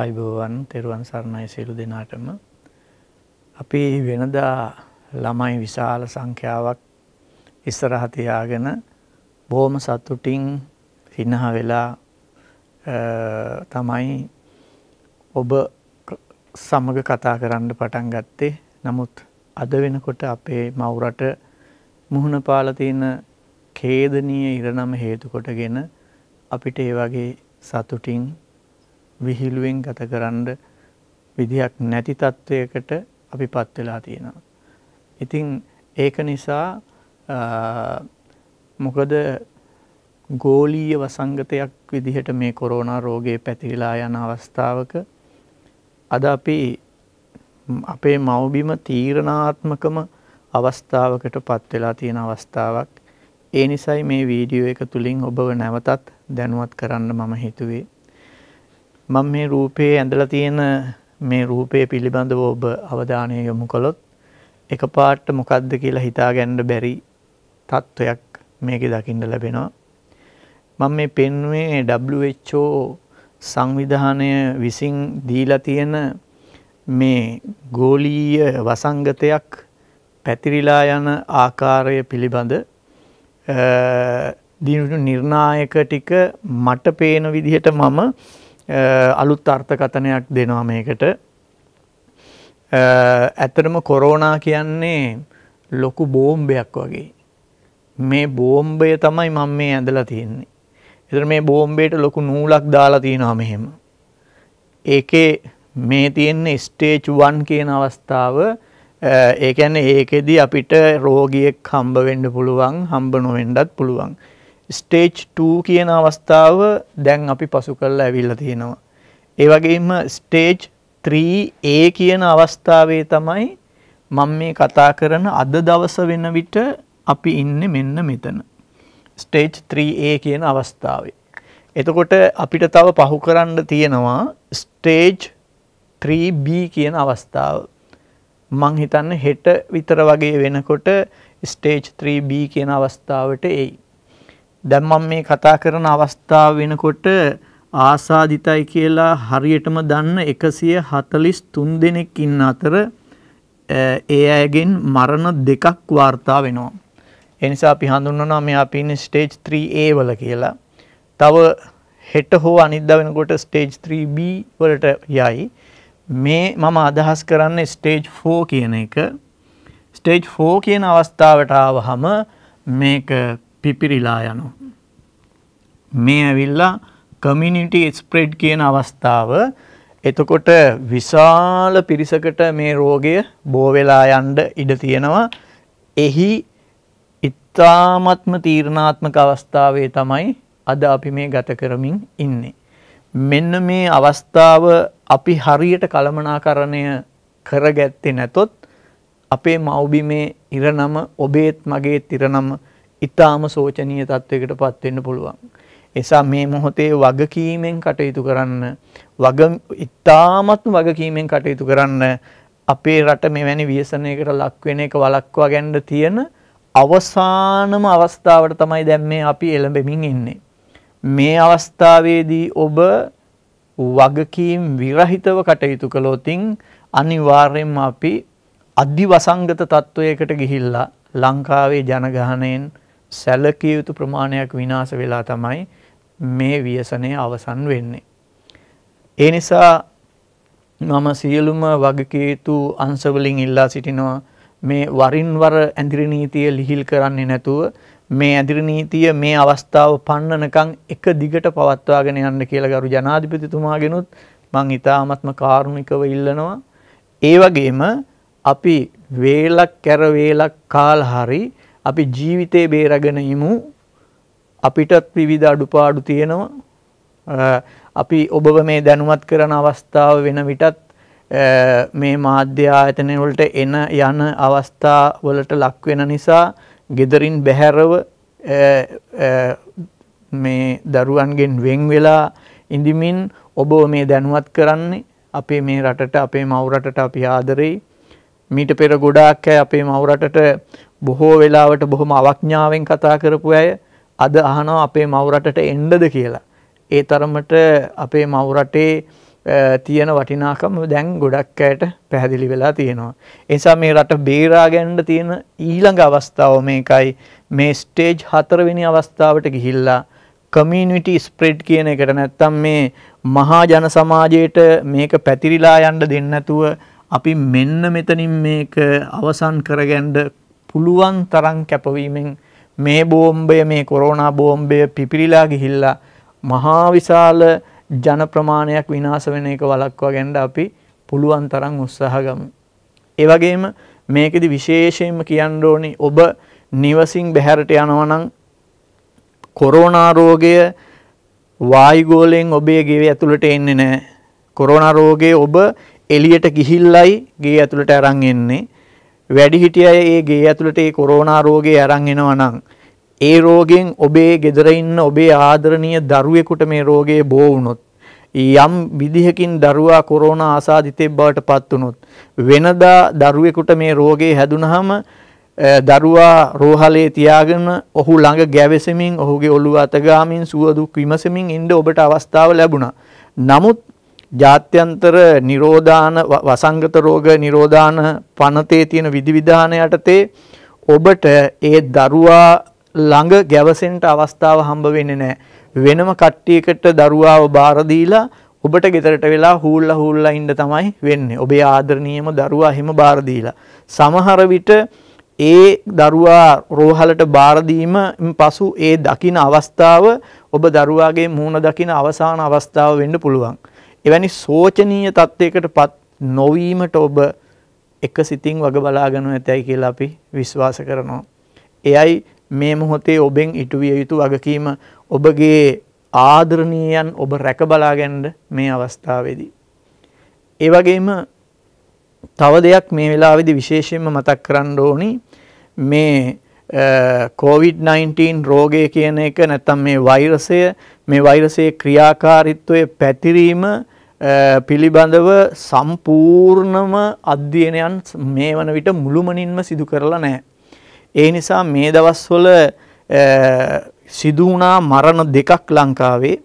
අයිබෝවන් තෙරුවන් සරණයි සියලු දෙනාටම අපි වෙනදා ළමයි විශාල සංඛ්‍යාවක් ඉස්සරහ තියාගෙන බොහොම සතුටින් හිනහ වෙලා තමයි ඔබ සමග කතා කරන්න පටන් ගත්තේ නමුත් අද වෙනකොට අපේ මවුරට මුහුණ පාල තියෙන ඛේදනීය ඉරණම හේතු කොටගෙන අපිට ඒ වගේ සතුටින් විහිළුවෙන් ගත කරන්න විදිහක් නැති තත්ත්වයකට අපි පත් වෙලා තියෙනවා. ඉතින් ඒක නිසා මොකද ගෝලීය වසංගතයක් විදිහට මේ කොරෝනා රෝගය පැතිරිලා යන අවස්ථාවක අද අපි අපේ මවබිම තීරණාත්මකම අවස්ථාවකට පත් වෙලා තියෙන අවස්ථාවක් ඒ නිසයි මේ වීඩියෝ එක තුළින් ඔබව නැවතත් දැනුවත් කරන්න මම හිතුවේ මම මේ රූපයේ ඇඳලා තියෙන මේ රූපය පිළිබඳව ඔබ අවධානය යොමු කළොත් එක පාට්ට මොකක්ද කියලා හිතා ගැන්ඩ බැරි තත්ත්වයක් මේක දකිින්ඩ ලැබෙනවා. මං මේ පෙන්වේ ඩෝ සංවිධානය විසින් දීලා තියෙන මේ ගෝලීය වසංගතයක් පැතිරිලා යන ආකාරය පිළිබඳ දිනුට නිර්ණායක ටික මට පේන විදිහට මම අලුත් අර්ථකථනයක් දෙනවා මේකට ඇත්තටම කොරෝනා කියන්නේ ලොකු බෝම්භයක් වගේ මේ බෝම්භය තමයි මං මේ ඇඳලා තියෙන්නේ එතර මේ බෝම්බේට ලොකු නූලක් දාලා තියෙනවා මෙහෙම ඒකේ මේ තියෙන්නේ ස්ටේචුවන් කියන අවස්ථාව ඒකැන්න ඒකෙදී අපිට රෝගියෙක් හම්බවෙන්න පුළුවන් හම්බ නොවෙන්ඩත් පුළුවන් ස්ටේජ් 2 කියන අවස්ථාව දැන් අපි පසු කරලා ඇවිල්ලා තියෙනවා. ඒ වගේම ස්ටේජ් 3A කියන අවස්ථාවේ තමයි මම මේ කතා කරන අද දවස වෙන විට අපි ඉන්නේ මෙන්න මෙතන. ස්ටේජ් 3A කියන අවස්ථාවේ. එතකොට අපිට තව පහු කරන්න තියෙනවා ස්ටේජ් 3B කියන අවස්ථාව. මං හිතන්නේ හෙට විතර වගේ වෙනකොට ස්ටේජ් 3B කියන අවස්ථාවට එයි. දැන් මම මේ කතා කරන අවස්ථාව වෙනකොට ආසාදිතයි කියලා හරියටම දන්න 143 දෙනෙක් ඉන්න අතර ඒ අයගෙන් මරණ දෙකක් වාර්තා වෙනවා. ඒ නිසා අපි හඳුන්වනවා මේ අපි ඉන්නේ ස්ටේජ් 3A වල කියලා. තව හෙට හෝ අනිද්දා වෙනකොට ස්ටේජ් 3B වලට යයි. මේ මම අදහස් කරන්නේ ස්ටේජ් 4 කියන එක. ස්ටේජ් 4 කියන අවස්ථාවට ආවහම මේක පිපිරිලා යනවා. මේ ඇවිල්ලා කමියුනිටි ස්ප්‍රෙඩ් කියන අවස්ථාව එතකොට විශාල පිරිසකට මේ රෝගය බෝවෙලා යන්ඩ ඉඩ තියෙනවා එහි ඉත්තාමත්ම තීරණාත්මක අවස්ථාවේ තමයි අද අපි මේ ගත කරමින් ඉන්නේ. මෙන්න මේ අවස්ථාව අපි හරියට කළමනාකරණය කරගැත්තේ නැතොත් අපේ මවබි මේ ඉරනම ඔබේත් මගේ තිරනම ඉතාම සෝචනීය තත්ත්වයකට පත්වෙන්න පුළුවන්. එසා මේ මොහොතේ වගකීමෙන් කටයුතු කරන්න වග ඉතාමත්ම වගකීමෙන් කටයුතු කරන්න අපේ රට මෙවැනි වියසනයකට ලක්වෙන එක වලක්වා ගැන්ඩ තියෙන අවසානම අවස්ථාවට තමයි දැම් මේ අපි එළඹෙමින් ඉන්නේ. මේ අවස්ථාවේදී ඔබ වගකීම් විරහිතව කටයුතු කළෝතින් අනිවාර්යෙන් අපි අධි වසංගත තත්ත්වයකට ගිහිල්ලා ලංකාවේ ජනගහනයෙන් සැලකිය යුතු ප්‍රමාණයක් විනාස වෙලා තමයි මේ වියසනය අවසන් වෙන්නේ. ඒ නිසා මම සියලුම වගකේතු අන්සවලින් ඉල්ලා සිටිනවා මේ වරින්වර ඇඳිරිනීතිය ලිහිල් කරන්නේ නැතුව මේ ඇදිරිනීතිය මේ අවස්ථාව පන්නනකං එක දිගට පවත්වාගෙන යන්න කියලගරු ජනාධිපතිතුමාගෙනුත් මං ඉතාමත්ම කාරුණිකව ඉල්ලනවා. ඒ වගේම අපි වේලක් කැරවේලක් කාල් හරි අපි ජීවිතයේ බේරගෙන ඉමු අපිටත් විවිධ අඩුපාඩු තියෙනවා අපි ඔබව මේ දැනුවත් කරන අවස්ථාව වෙන විටත් මේ මාධ්‍ය ආයතනවලට එන යන අවස්ථා වලට ලක්වෙන නිසා ගෙදරින් බැහැරව මේ දරුවන්ගෙන් වෙන් වෙලා ඉඳමින් ඔබ මේ දැනුවත් කරන්නේ අපේ මේ රටට අපේ මවරටට අපි ආදරෙයි මීට පෙර ගොඩාක් අය අපේ මවරටට බොහෝ වෙලාවට බොහොම අවඥාවෙන් කතා කරපු ඇය අද අහනවා අපේ මවරටට එන්ඩද කියලා. ඒ තරමට අපේ මවරටේ තියෙන වටිනාකම දැන් ගොඩක් ඇයට පැහැදිලි වෙලා තියෙනවා. එනිසා මේ රට බේරාගැන්ඩ තියෙන ඊළඟ අවස්ථාව මේකයි මේ ස්ටේජ් හතරවෙනි අවස්ථාවට ගිහිල්ලා කමීනිටි ස්ප්‍රෙඩ් කියන එකට නැත්තම් මේ මහා ජන සමාජයට මේක පැතිරිලා යන්න දෙන්නතුව අපි මෙන්න මෙතනින් මේක අවසන් කරගැන්ඩ පුළුවන් තරම් කැපවීමෙන් මේ බෝම්බය මේ කොරෝනා බෝම්බය පිපිරිලා ගිහිල්ලා මහා විශාල ජන ප්‍රමාණයක් විනාශ වෙන එක වළක්වා ගන්න අපි පුළුවන් තරම් උත්සාහ ගමු. ඒ වගේම මේකෙදි විශේෂයෙන්ම කියන්න ඕනේ ඔබ නිවසින් බැහැරට යනවා නම් කොරෝනා රෝගය වායුගෝලයෙන් ඔබේ ගෙව ඇතුළට එන්නේ නැහැ. කොරෝනා රෝගය ඔබ එළියට ගිහිල්ලයි ගේ ඇතුළට අරන් එන්නේ. වැඩිහිටිය ඒ ගේ ඇතුළට ඒ කොරෝනා රෝගේ අරන් එනවා නම් ඒ රෝගෙන් ඔබේ ගෙදර ඉන්න ඔබේ ආදරණීය දරුවෙකුට මේ රෝගේ බෝ වුණොත් යම් විදිහකින් දරුවා කොරෝනා ආසාදිතෙක් බවට පත් වුණොත් වෙනදා දරුවෙකුට මේ රෝගේ හැදුනහම දරුවා රෝහලේ තියාගෙන ඔහු ළඟ ගැවෙසමින් ඔහුගේ ඔළුව අත ගාමින් සුව දුක් විමසමින් ඉන්න ඔබට අවස්ථාව ලැබුණා. නමුත් ජාත්‍යන්තර නිරෝධාන වසංගත රෝග නිරෝධාන පනතේ තියෙන විධිවිධාන යටතේ ඔබට ඒ දරුවා ළඟ ගැවසෙන්ට අවස්ථාව හම්බ වෙන්නේ නැහැ. වෙනම කට්ටියකට දරුවාව බාර දීලා ඔබට ගෙදරට වෙලා හූල්ලා හූල්ලා ඉන්න තමයි වෙන්නේ. ඔබේ ආදරණීයම දරුවා එහෙම බාර දීලා. සමහර විට ඒ දරුවා රෝහලට බාරදීම පසු ඒ දකින අවස්ථාව ඔබ දරුවාගේ මූුණ දකින අවසාන අවස්ථාව වෙන්න පුළුවන්. එවැනි සෝචනීය තත්ත්වයකටපත් නොවීමට ඔබ එක සිතින් වග බලාගනු ඇතැයි කියලා අපි විශ්වාස කරනවා. එයයි මේ මොහොතේ ඔබෙන් ඉටුවිය යුතු වගකීම ඔබගේ ආදරණීයන් ඔබ රැකබලාගැන්ඩ මේ අවස්ථාවේදී. ඒවගේම තව දෙයක් මේ වෙලාවිදි විශේෂයෙන්ම මතක් කරන්න ඕනි මේ කෝවිD-19 රෝගය කියන එක නැත්තම් මේ වෛරසය මේ වෛරසයේ ක්‍රියාකාරිත්වය පැතිරීම පිළිබඳව සම්පූර්ණම අධ්‍යයනයන් මේ වන විට මුළුමනින්ම සිදු කරලා නෑ. ඒ නිසා මේ දවස්වල සිදුවනා මරණ දෙකක් ලංකාවේ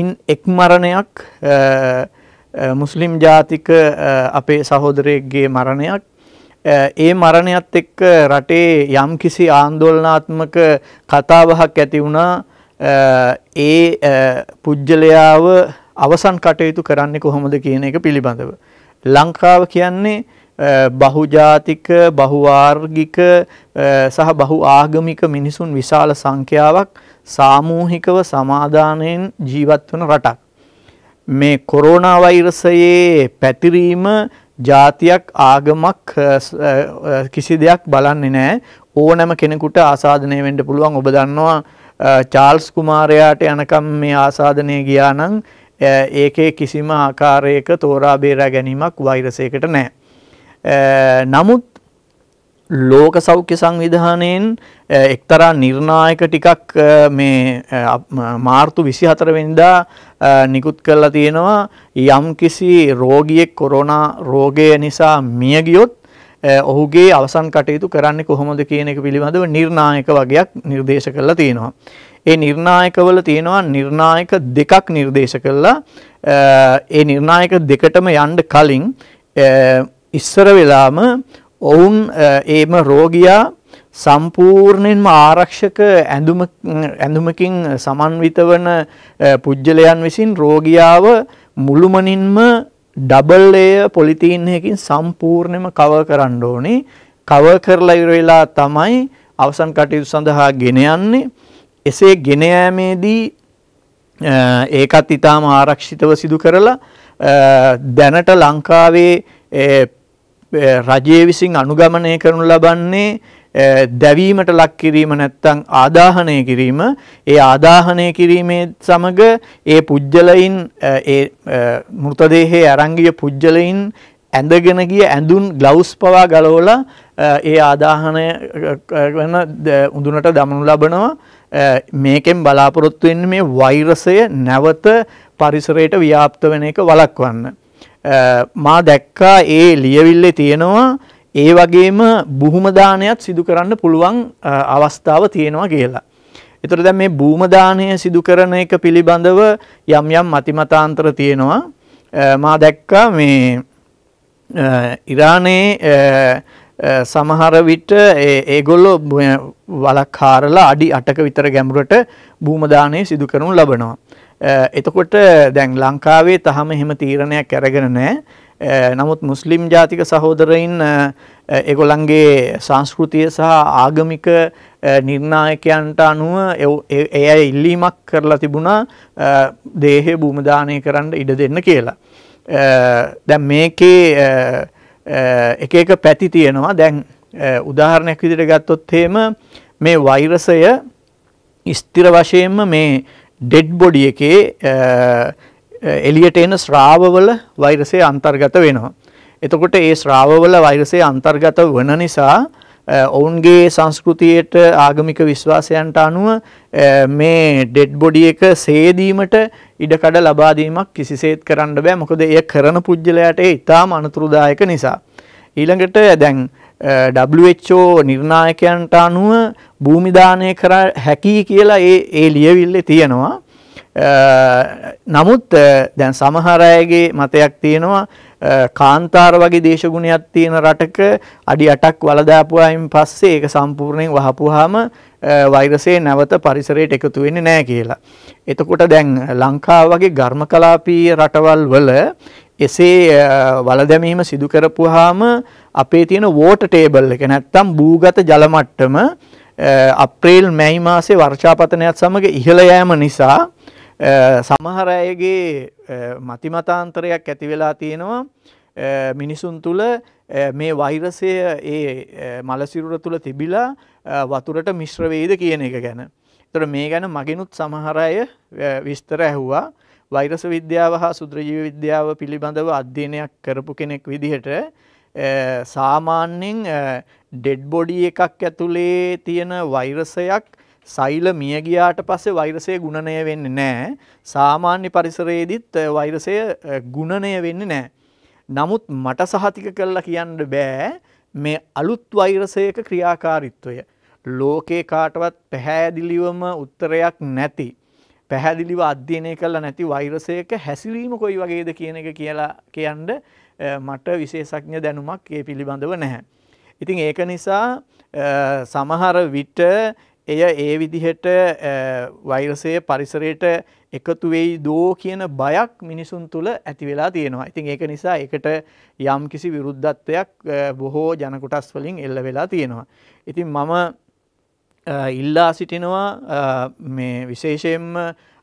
ඉන් එක් මරණයක් මුස්ලිම් ජාතික අපේ සහෝදරයක්ගේ මරණයක් ඒ මරණයත් එක්ක රටේ යම් කිසි ආන්දෝලනාත්මක කතාබහක් ඇති වුණා ඒ පුද්ගලයාව අවසන් කටයුතු කරන්නේ කොහොමද කියන එක පිළිබඳව. ලංකාව කියන්නේ බහුජාතික බහුවාර්ගික සහ බහු ආගමික මිනිසුන් විශාල සංඛ්‍යාවක් සාමූහිකව සමාධානයෙන් ජීවත් වන රටක්. මේ කොරෝනා වෛරසයේ පැතිරීම ජාතියක් ආගමක් කිසි දෙයක් බලන්නේ නෑ ඕනෑම කෙනෙකුට ආසාධනය වෙන්ඩ පුළුවන් ඔබ දන්නවා චාල්ස් කුමාරයාට යනකම් මේ ආසාධනය ගියා නං ඒකේ කිසිම ආකාරයක තෝරා බේරා ගැනීමක් වෛරසයකට නෑ. නමුත් ලෝක සෞඛ්‍ය සංවිධානයෙන් එක්තරා නිර්ණායක ටිකක් මේ මාර්තු විසි හතරවෙනිදා නිකුත් කරලා තියෙනවා යම් කිසි රෝගියෙක් කොරෝනා රෝගය නිසා මියගියොත් ඔහුගේ අවසන් කටයුතු කරන්නේ කොහොමද කියන එක පිළිබඳව නිර්ණායක වගයක් නිර්දේශ කරලා තියෙනවා. ඒ නිර්ණායකවල තියෙනවා නිර්ණායක දෙකක් නිර්දේශ කළා ඒ නිර්ණායක දෙකටම යන්න කලින් ඉස්සර වෙලාම ඔවුන් ඒම රෝගියා සම්පූර්ණයෙන්ම ආරක්ෂක ඇඳුමකින් සමන්විත වන පුද්ගලයන් විසින් රෝගියාව මුළුමනින්ම ඩබල් ලේය පොලිතීන්යකින් සම්පූර්ණයෙන්ම කවර් කරන්න ඕනේ. කවර් කරලා ඉවර වෙලා තමයි අවසන් කටයුතු සඳහා ගෙන යන්නේ. එසේ ගෙන යෑමේදී ඒකත් ඊටාම ආරක්ෂිතව සිදු කරලා දැනට ලංකාවේ රජයේ විසින් අනුගමනය කරනු ලබන්නේ දැවීමට ලක් කිරීම නැත්නම් ආදාහනය කිරීම ඒ ආදාහනය කිරීමේ සමග ඒ පුජ්‍යලයින් ඒ මෘතදේහයේ අරන් ගිය පුජ්‍යලයින් ඇඳගෙන ගිය ඇඳුම් ග්ලව්ස් පවා ගලවලා ඒ ආදාහනය වෙන උඳුනට දමනු ලබනවා මේකෙන් බලාපොරොත්තු වෙන්නේ මේ වෛරසය නැවත පරිසරයට ව්‍යාප්ත වෙන එක වළක්වන්න. මා දැක්කා ඒ ලියවිල්ලේ තියෙනවා ඒ වගේම බුහුම දානයත් සිදු කරන්න පුළුවන් අවස්ථාව තියෙනවා කියලා. ඒතර දැන් මේ බුහුම දානය සිදු කරන එක පිළිබඳව යම් යම් මතිමතාන්තර තියෙනවා. මා දැක්කා මේ ඉරානයේ සමහර විට ඒගොල්ලෝ වලක්කාරලා අඩි 8ක විතර ගැඹුරට භූම දාණය සිදු කරනු ලබනවා. එතකොට දැන් ලංකාවේ තහම එහෙම තීරණයක් අරගෙන නැහැ. නමුත් මුස්ලිම් ජාතික සහෝදරයින් ඒගොල්ලන්ගේ සංස්කෘතිය සහ ආගමික නිර්ණායකයන්ට අනුව ඒ අය ඉල්ලීමක් කරලා තිබුණා දේහය භූමදානය කරන්න ඉඩ දෙන්න කියලා. දැන් මේකේ එක එක පැති තියෙනවා දැන් උදාහරණයක් විදිහට ගත්තොත් එහෙම මේ වෛරසය ස්ථිර වශයෙන්ම මේ ඩෙඩ් බොඩි එකේ එළියට එන ස්‍රාවවල වෛරසය අන්තර්ගත වෙනවා. එතකොට ඒ ස්‍රාවවල වෛරසය අන්තර්ගත වන නිසා ඔවුන්ගේ සංස්කෘතියට ආගමික විශ්වාසයන්ට අනුව මේ ඩෙඩ් බොඩි එක සේදීමට ඉඩකඩ ලබා දීමක් කිසිසේත් කරන්න බෑ මොකද එය කරන පුජ්‍යලයට ඒ ඉතාම අනතුරුදායක නිසා ඊළඟට දැන් WHO නිර්ණායකයන්ට අනුව භූමිදානය කර හැකි කියලා ඒ ඒ ලියවිල්ලේ තියෙනවා නමුත් දැන් සමහර අයගේ මතයක් තියෙනවා කාන්තාර වගේ දේශගුණයක් තියෙන රටක අඩි 8ක් වලදාපුවායින් පස්සේ ඒක සම්පූර්ණයෙන් වහපුවාම වෛරසය නැවත පරිසරයට එකතු වෙන්නේ නැහැ කියලා. එතකොට දැන් ලංකාව වගේ ඝර්මකලාපීය රටවල් වල එසේ වල දැමීම සිදු කරපුවාම අපේ තියෙන වෝටර් ටේබල් එක නැත්තම් භූගත ජල මට්ටම අප්‍රේල් මැයි මාසේ වර්ෂාපතනයත් සමග ඉහළ යෑම නිසා සමහර අයගේ මතිමතාන්තරයක් ඇති වෙලා තියෙනවා මිනිසුන් තුළ මේ වෛරසය ඒ මලසිරුර තුළ තිබිලා වතුරට මිශ්‍රවේද කියන එක ගැන. තොට මේ ගැන මගෙනුත් සමහරය විස්තර ඇහුවා වෛරස විද්‍යාව හා සුද්‍රජීව විද්‍යාව පිළිබඳව අධ්‍යයනයක් කරපු කෙනෙක් විදිහට සාමාන්‍යෙන් ඩෙඩ් බොඩි එකක් ඇතුළේ තියෙන වෛරසයක් සෛල මිය ගියාට පස්සේ වෛරසය ගුණනය වෙන්නේ නැහැ. සාමාන්‍ය පරිසරයේදීත් වෛරසය ගුණනය වෙන්නේ නැහැ. නමුත් මට සහතික කරලා කියන්න බෑ මේ අලුත් වෛරසයක ක්‍රියාකාරීත්වය. ලෝකේ කාටවත් පැහැදිලිවම උත්තරයක් නැති. පැහැදිලිව අධ්‍යයනය කළ නැති වෛරසයක හැසිරීම කොයි වගේද කියන එක කියලා කියන්න මට විශේෂඥ දැනුමක් ඒ පිළිබඳව නැහැ. ඉතින් ඒක නිසා සමහර විට එය ඒ විදිහට වෛරසය පරිසරයට එකතු වෙයි දෝ කියන බයක් මිනිසුන් තුළ ඇති වෙලා තියෙනවා. ඉතින් ඒක නිසා එකට යම් කිසි විරුද්ධත්වයක් බොහෝ ජනකොටස් වලින් එල්ල වෙලා තියෙනවා. ඉතින් මම ඉල්ලා සිටිනවා මේ විශේෂයෙන්ම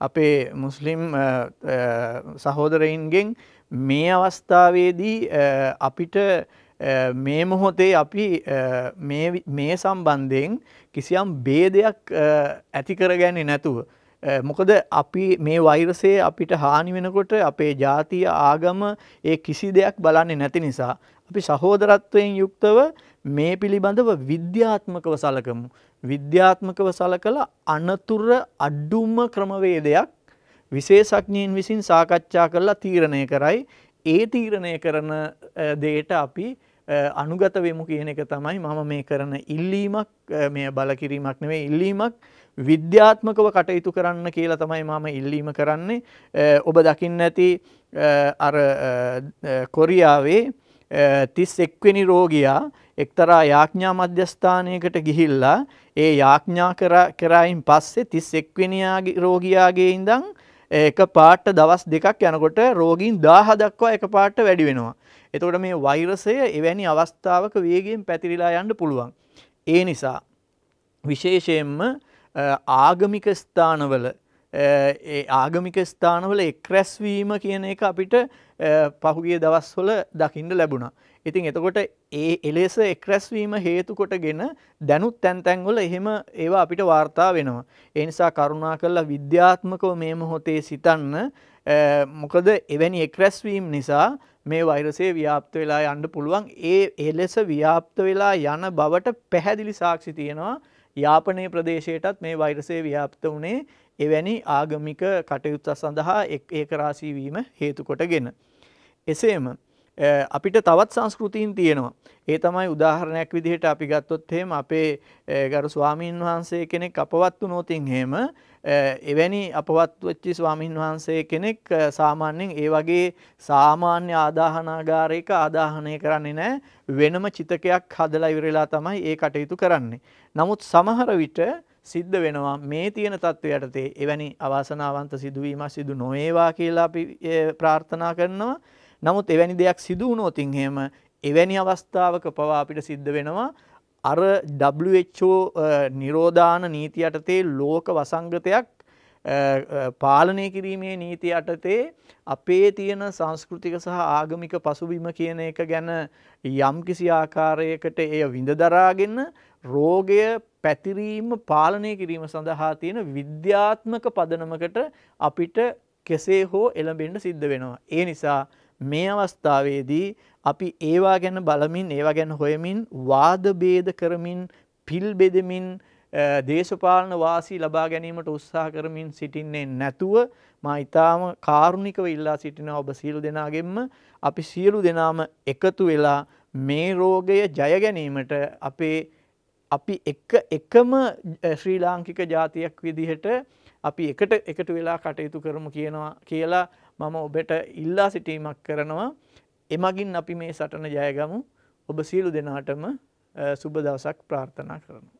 අපේ මුස්ලිම් සහෝදරයින්ගෙන් මේ අවස්ථාවේදී අපිට මේ මොහොතේ අපි මේ සම්බන්ධයෙන් කිසියම් බේදයක් ඇති කරගන්නේ නැතුව. මොකද අපි මේ වෛරසේ අපිට හානි වෙනකොට අපේ ජාතිය ආගම ඒ කිසි දෙයක් බලන්නේ නැති නිසා. අපි සහෝදරත්වයෙන් යුක්තව මේ පිළිබඳව විද්‍යාත්මකව සලකමු. විද්‍යාත්මකව සලකළ අනතුර අඩ්ඩුම්ම ක්‍රමවේදයක් විශේෂඥයෙන් විසින් සාකච්ඡා කරලා තීරණය කරයි. ඒ තීරණය කරන දේට අපි අනුගත වෙමු කියන එක තමයි මම මේ කරන ඉල්ලීමක් මේ බලකිරීමක් නෙවේ ඉල්ලීමක් විද්‍යාත්මකව කටයුතු කරන්න කියලා තමයි මම ඉල්ලීම කරන්නේ ඔබ දකින්න ඇති අර කොරියාවේ තිස් එක්වෙනි රෝගයා එක්තරා යාඥා මධ්‍යස්ථානයකට ගිහිල්ලා ඒ යාඥා කරයින් පස්සේ තිස් එක්වෙනයාගේ රෝගයාගේ ඉඳං එක පාට්ට දවස් දෙකක් යනකොට රෝගීන් දාහ දක්වා එක පාට්ට වැඩි වෙනවා එතකොට මේ වෛරසය එවැනි අවස්ථාවක වේගෙන් පැතිරිලා යන්න පුළුවන්. ඒ නිසා විශේෂයෙන්ම ආගමික ස්ථානවල ආගමික ස්ථානවල එක්රැස්වීම කියන එක අපිට පහුගිය දවස්වල දකිින්ට ලැබුණා. ඉතින් එතකොට ඒ එලෙස එක්රැස්වීම හේතුකොටගෙන දැනුත් තැන්තැන්වල එහෙම ඒවා අපිට වාර්තා වෙනවා. එනිසා කරුණා කරලා විද්‍යාත්මකව මේ මොහොතේ සිතන්න මොකද එවැනි එක්රැස්වීම් නිසා මේ වෛරසේ ව්‍යාප්ත වෙලා යන්න පුළුවන් ඒ එලෙස ව්‍යාප්ත වෙලා යන බවට පැහැදිලි සාක්ෂි තියෙනවා යාපනය ප්‍රදේශයටත් මේ වෛරසේ ව්‍යාප්ත වනේ එවැනි ආගමික කටයුත්ත සඳහා ඒකරාශීවීම හේතුකොට ගෙන. එසේම අපිට තවත් සංස්කෘතියන් තියෙනවා. ඒ තමයි උදාහරණයක් විදිහට අපි ගත්තොත් එහෙම අපේ ගරු ස්වාමීන් වහන්සේ කෙනෙක් අපවත් වුණොතින් එහෙම එවැනි අපවත් වෙච්ච ස්වාමීන් වහන්සේ කෙනෙක් සාමාන්‍යයෙන් ඒ වගේ සාමාන්‍ය ආදාහනාගාරයක ආදාහනය කරන්නේ නැහැ. වෙනම චිතකයක් හදලා ඉවරලා තමයි ඒ කටයුතු කරන්නේ. නමුත් සමහර විට සිද්ධ වෙනවා මේ තියෙන තත්ත්වයට තේ එවැනි අවාසනාවන්ත සිදුවීමක් සිදු නොවේවා කියලා අපි ප්‍රාර්ථනා කරනවා. නමුත් එවැනි දෙයක් සිදු වුණෝතින් හෙම එවැනි අවස්ථාවක පවා අපිට සිද්ධ වෙනවා අර ඩෝ නිරෝධාන නීති යටතේ ලෝක වසංගතයක් පාලනය කිරීමේ නීති යටතේ අපේ තියෙන සංස්කෘතික සහ ආගමික පසුබිම කියන එක ගැන යම් කිසි ආකාරයකට එය විඳ දරාගෙන රෝගය පැතිරීම පාලනය කිරීම සඳහා තියෙන විද්‍යාත්මක පදනමකට අපිට කෙසේ හෝ එළඹෙන්ට සිද්ධ වෙනවා. ඒ නිසා මේ අවස්ථාවේදී අපි ඒවා ගැන බලමින් ඒවා ගැන හොයමින් වාදභේද කරමින් පිල් බෙදමින් දේශපාලන වාසී ලබා ගැනීමට උත්සාහ කරමින් සිටින්නේ නැතුව මා ඉතාම කාරුණිකව ඉල්ලා සිටින ඔබ සියලු දෙනාගෙන්ම අපි සියලු දෙනාම එකතු වෙලා මේ රෝගය ජය ගැනීමට අපේ අපි එක එකම ශ්‍රී ලාංකික ජාතියක් විදිහට අපි එකට එකතු වෙලා කටයුතු කරමු කියනවා කියලා මම ඔබට ඉල්ලා සිටීමක් කරනවා එමගින් අපි මේ සටන ජයගමු ඔබ සියලු දෙනාටම සුබදවසක් ප්‍රාර්ථනා කරනවා.